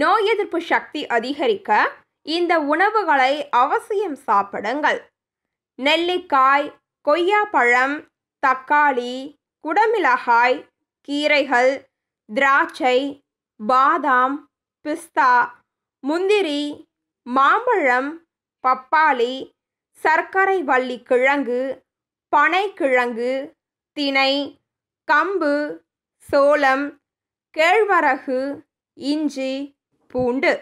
நோய் எதிர்ப்பு சக்தி அதிகரிக்க இந்த உணவுகளை அவசியம் சாப்பிடுங்கள் நெல்லிக்காய் கொய்யாப்பழம் தக்காளி குடமிளகாய் கீரைகள் திராட்சை பாதாம் பிஸ்தா முந்திரி மாம்பழம் பப்பாளி சர்க்கரை வள்ளி கிழங்கு பனைக்கிழங்கு தினை கம்பு சோளம் கேழ்வரகு இஞ்சி பூண்டு